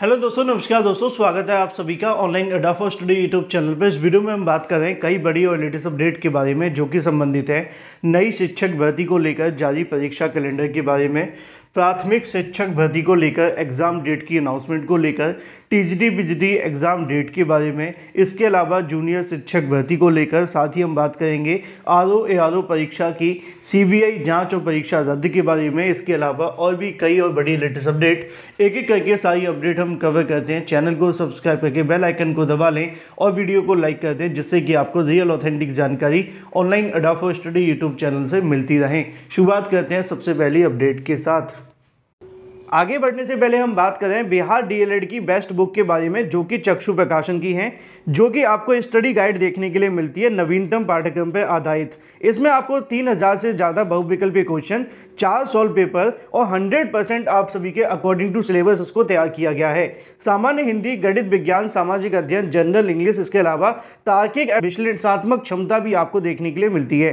hello दोस्तों नमस्कार दोस्तों स्वागत है आप सभी का ऑनलाइन अडाफो स्टडी यूट्यूब चैनल पर इस वीडियो में हम बात कर रहे हैं कई बड़ी और लेटेस्ट अपडेट के बारे में जो कि संबंधित है नई शिक्षक भर्ती को लेकर जारी परीक्षा कैलेंडर के बारे में प्राथमिक शिक्षक भर्ती को लेकर एग्ज़ाम डेट की अनाउंसमेंट को लेकर टीजीटी बिजडी एग्ज़ाम डेट के बारे में इसके अलावा जूनियर शिक्षक भर्ती को लेकर साथ ही हम बात करेंगे R O A R O परीक्षा की सीबीआई जांच और परीक्षा रद्द के बारे में इसके अलावा और भी कई और बड़ी लेटेस्ट अपडेट एक एक करके सारी अपडेट हम कवर करते हैं चैनल को सब्सक्राइब करके बेल आइकन को दबा लें और वीडियो को लाइक कर दें जिससे कि आपको रियल ऑथेंटिक जानकारी ऑनलाइन अडाफो स्टडी यूट्यूब चैनल से मिलती रहें शुरुआत करते हैं सबसे पहली अपडेट के साथ आगे बढ़ने से पहले हम बात करें बिहार डीएलएड की बेस्ट बुक के बारे में जो कि चक्षु प्रकाशन की है जो कि आपको स्टडी गाइड देखने के लिए मिलती है नवीनतम पाठ्यक्रम पर आधारित इसमें आपको तीन हज़ार से ज़्यादा बहुविकल्पी क्वेश्चन चार सॉल्व पेपर और हंड्रेड परसेंट आप सभी के अकॉर्डिंग टू सिलेबस इसको तैयार किया गया है सामान्य हिंदी गणित विज्ञान सामाजिक अध्ययन जनरल इंग्लिश इसके अलावा तार्किक विश्लेषणात्मक क्षमता भी आपको देखने के लिए मिलती है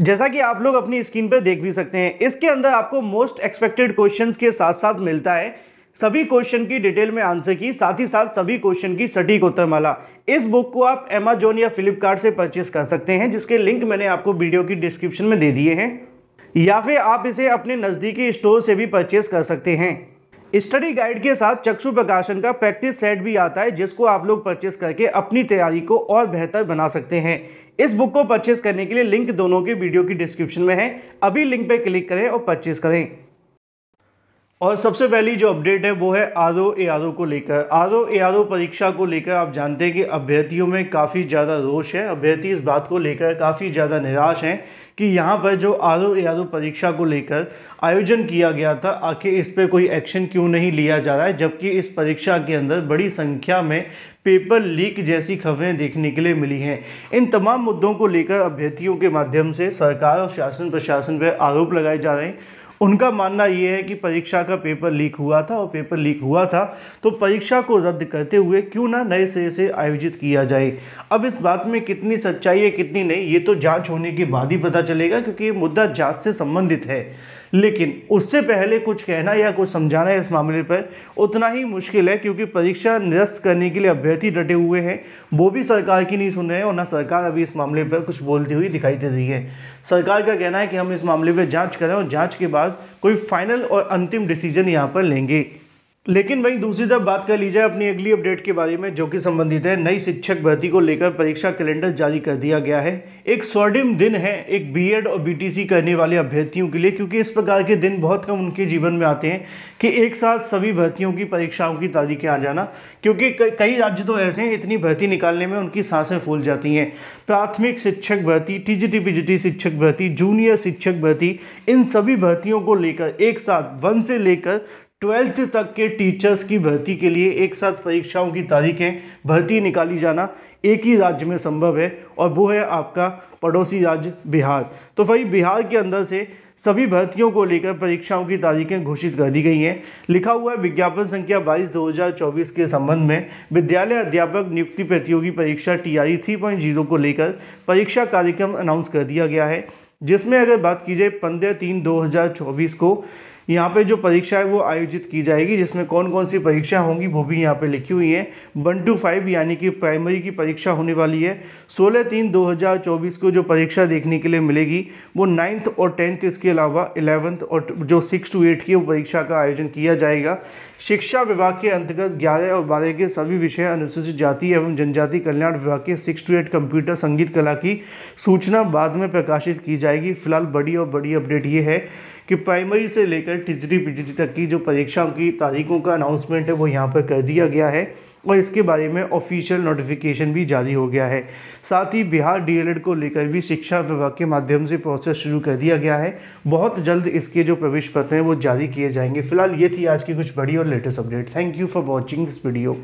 जैसा कि आप लोग अपनी स्क्रीन पर देख भी सकते हैं इसके अंदर आपको मोस्ट एक्सपेक्टेड क्वेश्चन के साथ साथ मिलता है सभी क्वेश्चन की डिटेल में आंसर की साथ ही साथ सभी क्वेश्चन की सटीक उत्तर माला इस बुक को आप अमेजोन या फ्लिपकार्ट से परचेस कर सकते हैं जिसके लिंक मैंने आपको वीडियो की डिस्क्रिप्शन में दे दिए हैं या फिर आप इसे अपने नज़दीकी स्टोर से भी परचेस कर सकते हैं स्टडी गाइड के साथ चक्षु प्रकाशन का प्रैक्टिस सेट भी आता है जिसको आप लोग परचेस करके अपनी तैयारी को और बेहतर बना सकते हैं इस बुक को परचेस करने के लिए लिंक दोनों के वीडियो की डिस्क्रिप्शन में है अभी लिंक पर क्लिक करें और परचेस करें और सबसे पहली जो अपडेट है वो है आरओ ए आर को लेकर आरओ ए आर परीक्षा को लेकर आप जानते हैं कि अभ्यर्थियों में काफ़ी ज़्यादा रोष है अभ्यर्थी इस बात को लेकर काफ़ी ज़्यादा निराश हैं कि यहाँ पर जो आरओ ए आर परीक्षा को लेकर आयोजन किया गया था आखिर इस पर कोई एक्शन क्यों नहीं लिया जा रहा है जबकि इस परीक्षा के अंदर बड़ी संख्या में पेपर लीक जैसी खबरें देखने के लिए मिली हैं इन तमाम मुद्दों को लेकर अभ्यर्थियों के माध्यम से सरकार और शासन प्रशासन पर आरोप लगाए जा रहे हैं उनका मानना यह है कि परीक्षा का पेपर लीक हुआ था और पेपर लीक हुआ था तो परीक्षा को रद्द करते हुए क्यों ना नए सिरे से आयोजित किया जाए अब इस बात में कितनी सच्चाई है कितनी नहीं ये तो जाँच होने के बाद ही पता चलेगा क्योंकि ये मुद्दा जाँच से संबंधित है लेकिन उससे पहले कुछ कहना या कुछ समझाना इस मामले पर उतना ही मुश्किल है क्योंकि परीक्षा निरस्त करने के लिए अभ्यर्थी डटे हुए हैं वो भी सरकार की नहीं सुन रहे हैं और ना सरकार अभी इस मामले पर कुछ बोलती हुई दिखाई दे रही है सरकार का कहना है कि हम इस मामले पर जाँच करें और जाँच के बाद कोई फाइनल और अंतिम डिसीजन यहाँ पर लेंगे लेकिन वहीं दूसरी तरफ बात कर ली जाए अपनी अगली अपडेट के बारे में जो कि संबंधित है नई शिक्षक भर्ती को लेकर परीक्षा कैलेंडर जारी कर दिया गया है एक स्वर्णिम दिन है एक बीएड और बीटीसी करने वाले अभ्यर्थियों के लिए क्योंकि इस प्रकार के दिन बहुत कम उनके जीवन में आते हैं कि एक साथ सभी भर्तियों की परीक्षाओं की तारीखें आ जाना क्योंकि कई राज्य तो ऐसे हैं इतनी भर्ती निकालने में उनकी सांसें फूल जाती हैं प्राथमिक शिक्षक भर्ती टी शिक्षक भर्ती जूनियर शिक्षक भर्ती इन सभी भर्तियों को लेकर एक साथ वन से लेकर ट्वेल्थ तक के टीचर्स की भर्ती के लिए एक साथ परीक्षाओं की तारीखें भर्ती निकाली जाना एक ही राज्य में संभव है और वो है आपका पड़ोसी राज्य बिहार तो भाई बिहार के अंदर से सभी भर्तियों को लेकर परीक्षाओं की तारीखें घोषित कर दी गई हैं लिखा हुआ है विज्ञापन संख्या 22 2024 के संबंध में विद्यालय अध्यापक नियुक्ति प्रतियोगी परीक्षा टी आई थ्री को लेकर परीक्षा कार्यक्रम अनाउंस कर दिया गया है जिसमें अगर बात की जाए पंद्रह तीन दो को यहाँ पे जो परीक्षा है वो आयोजित की जाएगी जिसमें कौन कौन सी परीक्षा होंगी वो भी यहाँ पे लिखी हुई है वन टू फाइव यानी कि प्राइमरी की परीक्षा होने वाली है सोलह तीन दो हज़ार चौबीस को जो परीक्षा देखने के लिए मिलेगी वो नाइन्थ और टेंथ इसके अलावा इलेवंथ और जो सिक्स टू एट की वो परीक्षा का आयोजन किया जाएगा शिक्षा विभाग के अंतर्गत ग्यारह और बारह के सभी विषय अनुसूचित जाति एवं जनजाति कल्याण विभाग के सिक्स टू एट कंप्यूटर संगीत कला की सूचना बाद में प्रकाशित की जाएगी फिलहाल बड़ी और बड़ी अपडेट ये है कि प्राइमरी से लेकर टिजरी पिजरी तक की जो परीक्षाओं की तारीखों का अनाउंसमेंट है वो यहाँ पर कर दिया गया है और इसके बारे में ऑफिशियल नोटिफिकेशन भी जारी हो गया है साथ ही बिहार डीएलएड को लेकर भी शिक्षा विभाग के माध्यम से प्रोसेस शुरू कर दिया गया है बहुत जल्द इसके जो प्रवेश पत्र हैं वो जारी किए जाएंगे फिलहाल ये थी आज की कुछ बड़ी और latest update thank you for watching this video